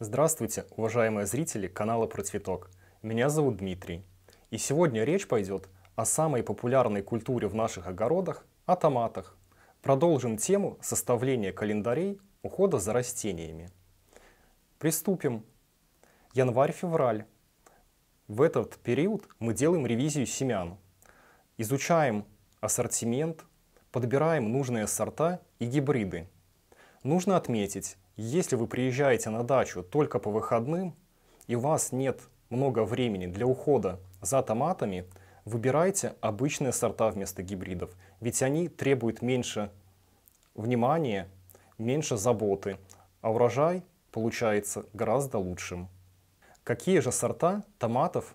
Здравствуйте, уважаемые зрители канала Про Цветок. Меня зовут Дмитрий. И сегодня речь пойдет о самой популярной культуре в наших огородах – о томатах. Продолжим тему составления календарей ухода за растениями. Приступим. Январь-февраль. В этот период мы делаем ревизию семян. Изучаем ассортимент, подбираем нужные сорта и гибриды. Нужно отметить, если вы приезжаете на дачу только по выходным и у вас нет много времени для ухода за томатами, выбирайте обычные сорта вместо гибридов, ведь они требуют меньше внимания, меньше заботы, а урожай получается гораздо лучшим. Какие же сорта томатов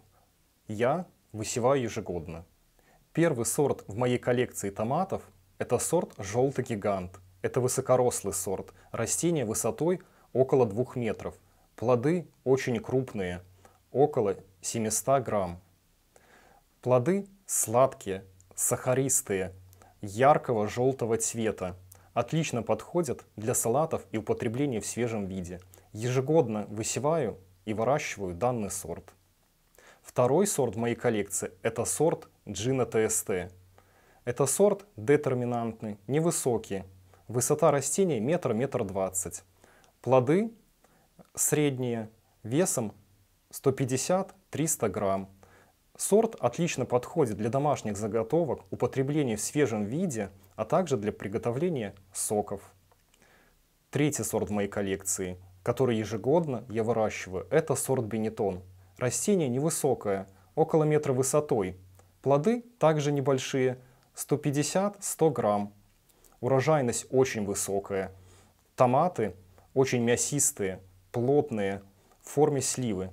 я высеваю ежегодно? Первый сорт в моей коллекции томатов – это сорт «Желтый гигант». Это высокорослый сорт. Растение высотой около 2 метров. Плоды очень крупные, около 700 грамм. Плоды сладкие, сахаристые, яркого желтого цвета. Отлично подходят для салатов и употребления в свежем виде. Ежегодно высеваю и выращиваю данный сорт. Второй сорт в моей коллекции – это сорт Джина ТСТ. Это сорт детерминантный, невысокий, Высота растения метр, метр двадцать. Плоды средние весом 150-300 грамм. Сорт отлично подходит для домашних заготовок, употребления в свежем виде, а также для приготовления соков. Третий сорт в моей коллекции, который ежегодно я выращиваю, это сорт бенетон. Растение невысокое, около метра высотой. Плоды также небольшие, 150-100 грамм урожайность очень высокая. Томаты очень мясистые, плотные, в форме сливы.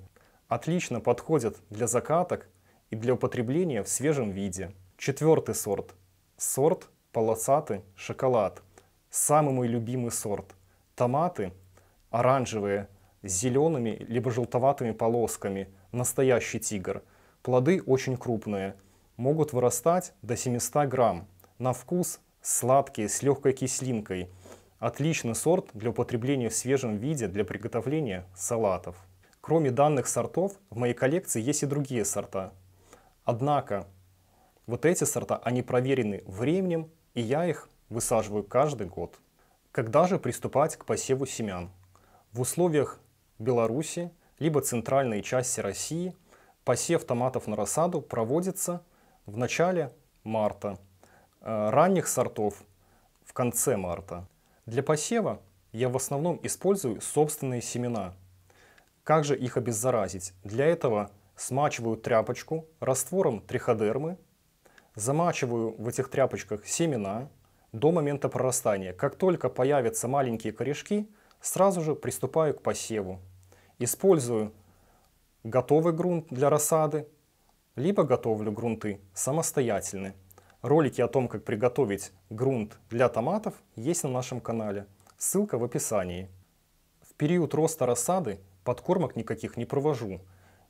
Отлично подходят для закаток и для употребления в свежем виде. Четвертый сорт. Сорт полосатый шоколад. Самый мой любимый сорт. Томаты оранжевые, с зелеными либо желтоватыми полосками. Настоящий тигр. Плоды очень крупные. Могут вырастать до 700 грамм. На вкус сладкие, с легкой кислинкой. Отличный сорт для употребления в свежем виде для приготовления салатов. Кроме данных сортов, в моей коллекции есть и другие сорта. Однако, вот эти сорта, они проверены временем, и я их высаживаю каждый год. Когда же приступать к посеву семян? В условиях Беларуси, либо центральной части России, посев томатов на рассаду проводится в начале марта. Э, ранних сортов в конце марта. Для посева я в основном использую собственные семена. Как же их обеззаразить? Для этого смачиваю тряпочку раствором триходермы, замачиваю в этих тряпочках семена до момента прорастания. Как только появятся маленькие корешки, сразу же приступаю к посеву. Использую готовый грунт для рассады, либо готовлю грунты самостоятельно. Ролики о том, как приготовить грунт для томатов, есть на нашем канале. Ссылка в описании. В период роста рассады подкормок никаких не провожу,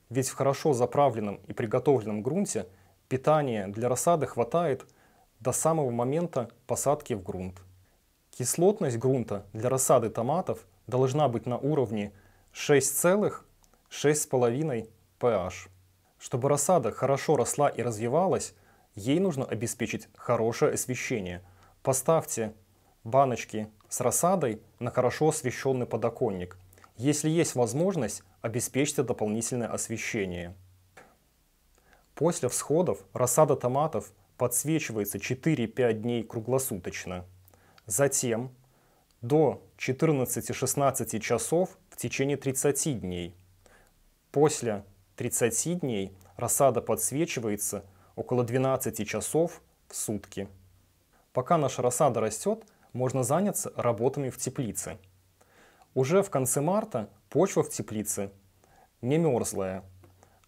ведь в хорошо заправленном и приготовленном грунте питания для рассады хватает до самого момента посадки в грунт. Кислотность грунта для рассады томатов должна быть на уровне 6,6,5 pH. Чтобы рассада хорошо росла и развивалась, Ей нужно обеспечить хорошее освещение. Поставьте баночки с рассадой на хорошо освещенный подоконник. Если есть возможность, обеспечьте дополнительное освещение. После всходов рассада томатов подсвечивается 4-5 дней круглосуточно. Затем до 14-16 часов в течение 30 дней. После 30 дней рассада подсвечивается около 12 часов в сутки. Пока наша рассада растет, можно заняться работами в теплице. Уже в конце марта почва в теплице не мерзлая.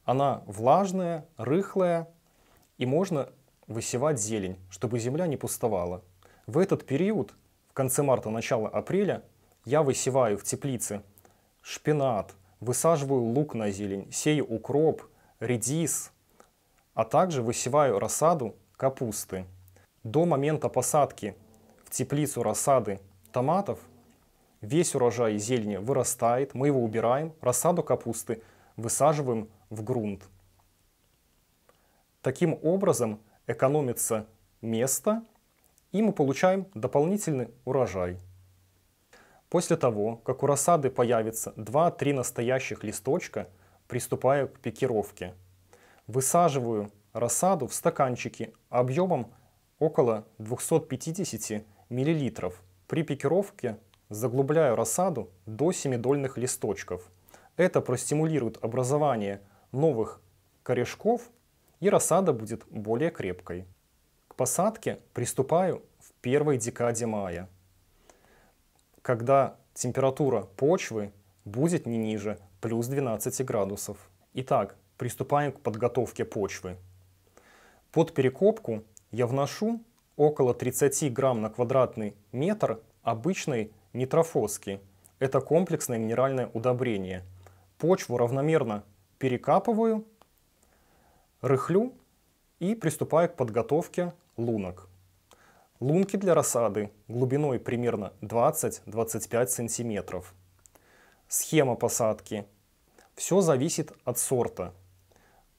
Она влажная, рыхлая, и можно высевать зелень, чтобы земля не пустовала. В этот период, в конце марта, начало апреля, я высеваю в теплице шпинат, высаживаю лук на зелень, сею укроп, редис, а также высеваю рассаду капусты. До момента посадки в теплицу рассады томатов весь урожай зелени вырастает, мы его убираем, рассаду капусты высаживаем в грунт. Таким образом экономится место, и мы получаем дополнительный урожай. После того, как у рассады появится 2-3 настоящих листочка, приступаю к пикировке – Высаживаю рассаду в стаканчики объемом около 250 мл. При пикировке заглубляю рассаду до семидольных листочков. Это простимулирует образование новых корешков и рассада будет более крепкой. К посадке приступаю в первой декаде мая, когда температура почвы будет не ниже плюс 12 градусов. Итак, приступаем к подготовке почвы. Под перекопку я вношу около 30 грамм на квадратный метр обычной нитрофоски. Это комплексное минеральное удобрение. Почву равномерно перекапываю, рыхлю и приступаю к подготовке лунок. Лунки для рассады глубиной примерно 20-25 сантиметров. Схема посадки. Все зависит от сорта.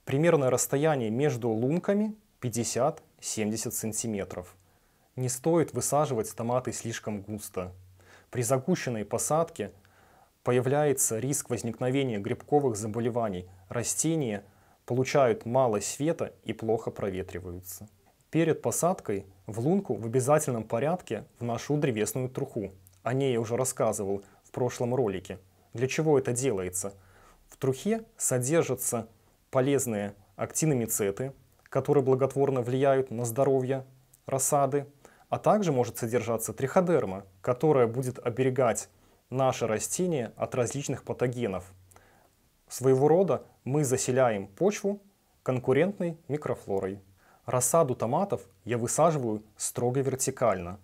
Примерное расстояние между лунками 50-70 сантиметров. Не стоит высаживать томаты слишком густо. При загущенной посадке появляется риск возникновения грибковых заболеваний. Растения получают мало света и плохо проветриваются. Перед посадкой в лунку в обязательном порядке вношу древесную труху. О ней я уже рассказывал в прошлом ролике. Для чего это делается? В трухе содержатся полезные актиномицеты, которые благотворно влияют на здоровье рассады, а также может содержаться триходерма, которая будет оберегать наше растение от различных патогенов. Своего рода мы заселяем почву конкурентной микрофлорой. Рассаду томатов я высаживаю строго вертикально.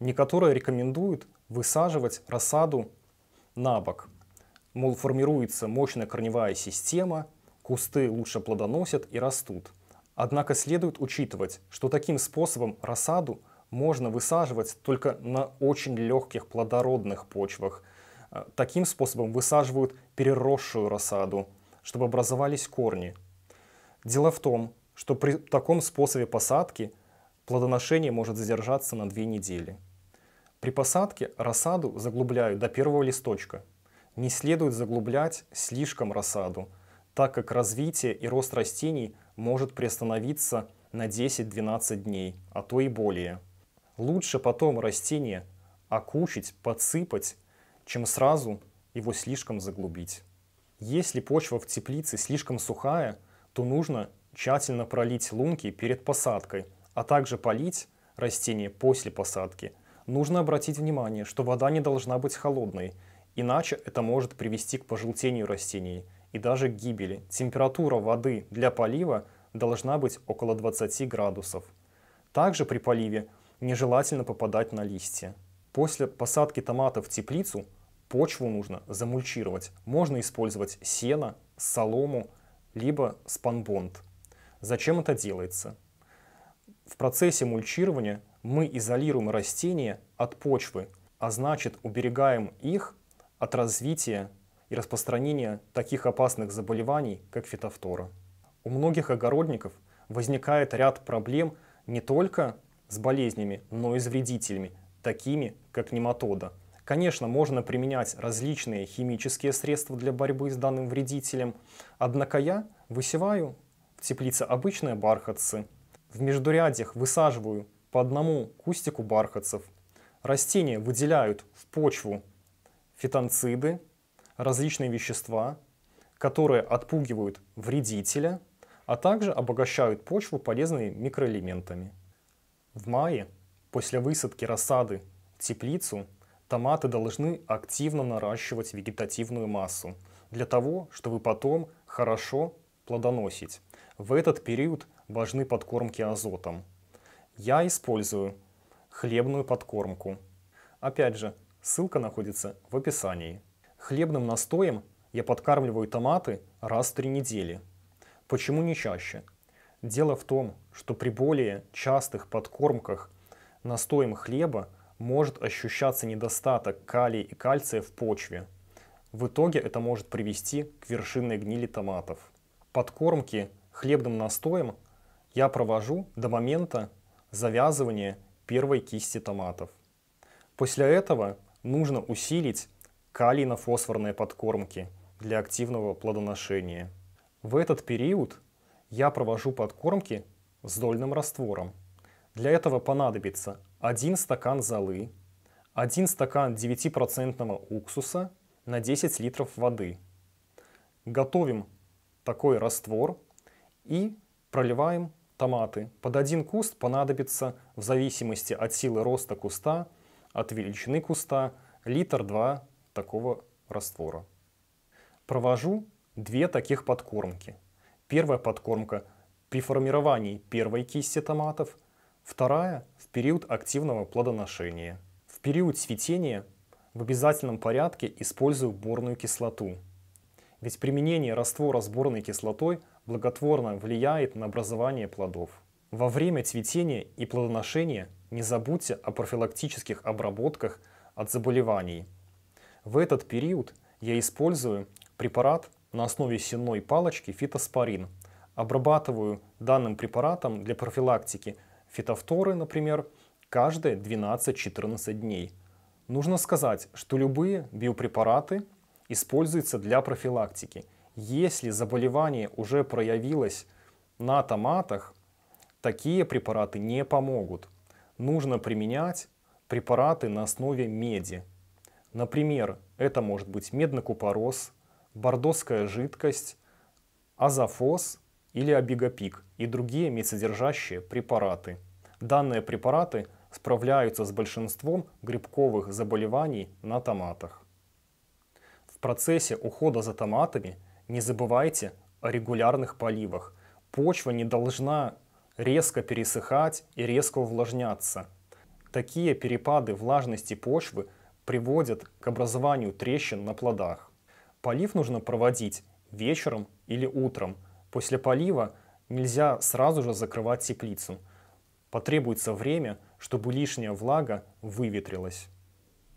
Некоторые рекомендуют высаживать рассаду на бок. Мол, формируется мощная корневая система, кусты лучше плодоносят и растут. Однако следует учитывать, что таким способом рассаду можно высаживать только на очень легких плодородных почвах. Э, таким способом высаживают переросшую рассаду, чтобы образовались корни. Дело в том, что при таком способе посадки плодоношение может задержаться на две недели. При посадке рассаду заглубляют до первого листочка. Не следует заглублять слишком рассаду – так как развитие и рост растений может приостановиться на 10-12 дней, а то и более. Лучше потом растение окучить, подсыпать, чем сразу его слишком заглубить. Если почва в теплице слишком сухая, то нужно тщательно пролить лунки перед посадкой, а также полить растение после посадки. Нужно обратить внимание, что вода не должна быть холодной, иначе это может привести к пожелтению растений и даже гибели. Температура воды для полива должна быть около 20 градусов. Также при поливе нежелательно попадать на листья. После посадки томатов в теплицу почву нужно замульчировать. Можно использовать сено, солому, либо спанбонд. Зачем это делается? В процессе мульчирования мы изолируем растения от почвы, а значит уберегаем их от развития и распространения таких опасных заболеваний, как фитофтора. У многих огородников возникает ряд проблем не только с болезнями, но и с вредителями, такими как нематода. Конечно, можно применять различные химические средства для борьбы с данным вредителем, однако я высеваю в теплице обычные бархатцы. В междурядьях высаживаю по одному кустику бархатцев. Растения выделяют в почву фитонциды, различные вещества, которые отпугивают вредителя, а также обогащают почву полезными микроэлементами. В мае, после высадки рассады в теплицу, томаты должны активно наращивать вегетативную массу для того, чтобы потом хорошо плодоносить. В этот период важны подкормки азотом. Я использую хлебную подкормку. Опять же, ссылка находится в описании. Хлебным настоем я подкармливаю томаты раз в три недели. Почему не чаще? Дело в том, что при более частых подкормках настоем хлеба может ощущаться недостаток калия и кальция в почве. В итоге это может привести к вершинной гнили томатов. Подкормки хлебным настоем я провожу до момента завязывания первой кисти томатов. После этого нужно усилить калийно-фосфорные подкормки для активного плодоношения. В этот период я провожу подкормки с дольным раствором. Для этого понадобится 1 стакан золы, 1 стакан 9% уксуса на 10 литров воды. Готовим такой раствор и проливаем томаты. Под один куст понадобится, в зависимости от силы роста куста, от величины куста, литр-два такого раствора. Провожу две таких подкормки. Первая подкормка при формировании первой кисти томатов, вторая в период активного плодоношения. В период цветения в обязательном порядке использую борную кислоту, ведь применение раствора с борной кислотой благотворно влияет на образование плодов. Во время цветения и плодоношения не забудьте о профилактических обработках от заболеваний – в этот период я использую препарат на основе сенной палочки фитоспорин. Обрабатываю данным препаратом для профилактики фитофторы, например, каждые 12-14 дней. Нужно сказать, что любые биопрепараты используются для профилактики. Если заболевание уже проявилось на томатах, такие препараты не помогут. Нужно применять препараты на основе меди – Например, это может быть меднокупороз, бордоская жидкость, азофос или обигопик и другие медсодержащие препараты. Данные препараты справляются с большинством грибковых заболеваний на томатах. В процессе ухода за томатами не забывайте о регулярных поливах. Почва не должна резко пересыхать и резко увлажняться. Такие перепады влажности почвы – приводят к образованию трещин на плодах. Полив нужно проводить вечером или утром. После полива нельзя сразу же закрывать теплицу. Потребуется время, чтобы лишняя влага выветрилась.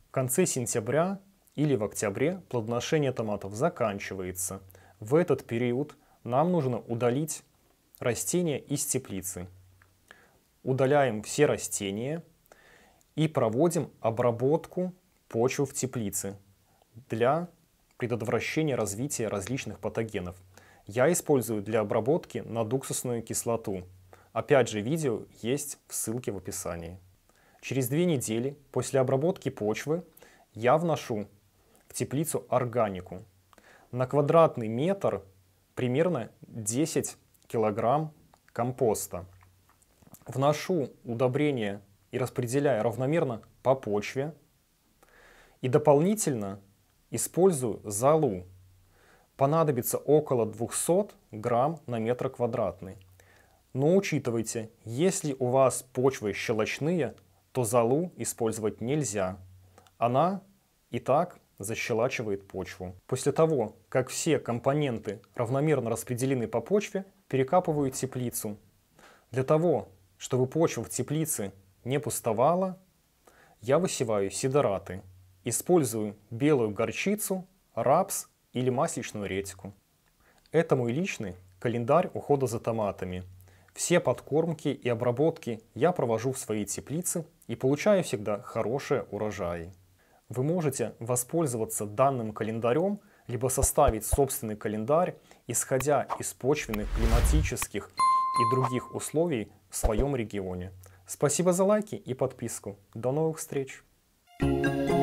В конце сентября или в октябре плодоношение томатов заканчивается. В этот период нам нужно удалить растения из теплицы. Удаляем все растения и проводим обработку почву в теплице для предотвращения развития различных патогенов. Я использую для обработки надуксусную кислоту. Опять же, видео есть в ссылке в описании. Через две недели после обработки почвы я вношу в теплицу органику. На квадратный метр примерно 10 килограмм компоста. Вношу удобрение и распределяю равномерно по почве – и дополнительно использую залу, Понадобится около 200 грамм на метр квадратный. Но учитывайте, если у вас почвы щелочные, то залу использовать нельзя. Она и так защелачивает почву. После того, как все компоненты равномерно распределены по почве, перекапываю теплицу. Для того, чтобы почва в теплице не пустовала, я высеваю сидораты. Использую белую горчицу, рапс или масличную редьку. Это мой личный календарь ухода за томатами. Все подкормки и обработки я провожу в своей теплице и получаю всегда хорошие урожаи. Вы можете воспользоваться данным календарем, либо составить собственный календарь, исходя из почвенных, климатических и других условий в своем регионе. Спасибо за лайки и подписку. До новых встреч! thank you